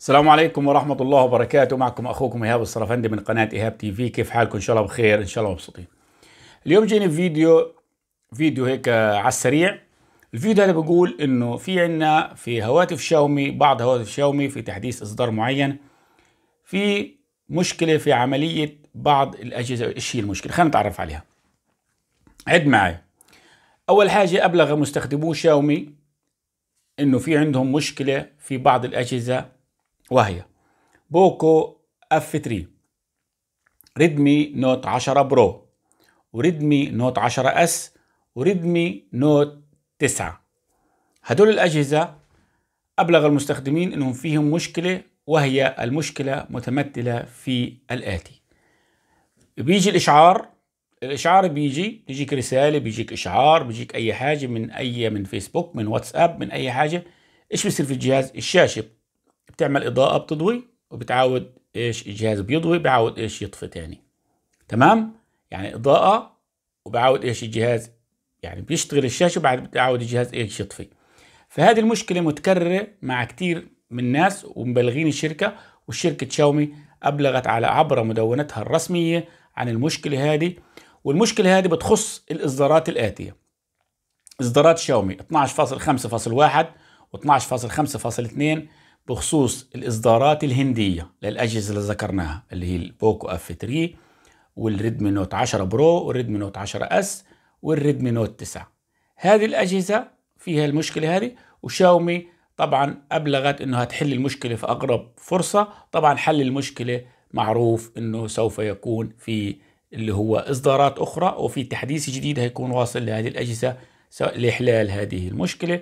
السلام عليكم ورحمة الله وبركاته معكم أخوكم إيهاب الصرفندي من قناة إيهاب تي في كيف حالكم إن شاء الله بخير إن شاء الله مبسوطين اليوم جيني في فيديو فيديو هيك آه، على السريع الفيديو هذا بقول إنه في عنا في هواتف شاومي بعض هواتف شاومي في تحديث إصدار معين في مشكلة في عملية بعض الأجهزة إيش هي المشكلة خلينا نتعرف عليها عد معي أول حاجة أبلغ مستخدمو شاومي إنه في عندهم مشكلة في بعض الأجهزة وهي بوكو اف 3 ريدمي نوت 10 برو وريدمي نوت 10 اس وريدمي نوت 9 هدول الأجهزة أبلغ المستخدمين أنهم فيهم مشكلة وهي المشكلة متمثلة في الآتي بيجي الإشعار الإشعار بيجي بيجيك رسالة بيجيك إشعار بيجيك أي حاجة من أي من فيسبوك من واتساب من أي حاجة إيش بيصير في الجهاز الشاشة بتعمل اضاءه بتضوي وبتعود ايش الجهاز بيضوي بعاود ايش يطفي تاني تمام يعني اضاءه وبعود ايش الجهاز يعني بيشتغل الشاشه وبعد بتعود الجهاز ايش يطفي فهذه المشكله متكرره مع كثير من الناس ومبلغين الشركه وشركه شاومي ابلغت على عبر مدونتها الرسميه عن المشكله هذه والمشكله هذه بتخص الاصدارات الاتيه اصدارات شاومي 12.5.1 و12.5.2 بخصوص الإصدارات الهندية للأجهزة اللي ذكرناها اللي هي البوكو اف 3 والريدمي نوت 10 برو والريدمي نوت 10 اس والريدمي نوت 9 هذه الأجهزة فيها المشكلة هذه وشاومي طبعا أبلغت أنها تحل المشكلة في أقرب فرصة طبعا حل المشكلة معروف أنه سوف يكون في اللي هو إصدارات أخرى وفي تحديث جديد هيكون واصل لهذه الأجهزة لإحلال هذه المشكلة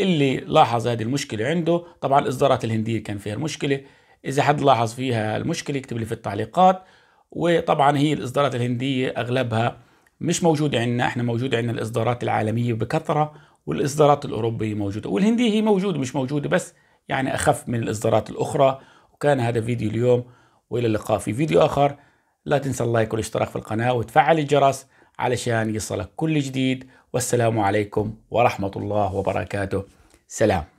اللي لاحظ هذه المشكلة عنده طبعا الإصدارات الهندية كان فيها المشكلة إذا حد لاحظ فيها المشكلة يكتب لي في التعليقات وطبعا هي الإصدارات الهندية أغلبها مش موجودة عندنا إحنا موجودة عندنا الإصدارات العالمية بكثرة والإصدارات الأوروبية موجودة والهندية هي موجودة مش موجودة بس يعني أخف من الإصدارات الأخرى وكان هذا فيديو اليوم وإلى اللقاء في فيديو آخر لا تنسى اللايك والاشتراك في القناة وتفعل الجرس علشان يصلك كل جديد والسلام عليكم ورحمة الله وبركاته سلام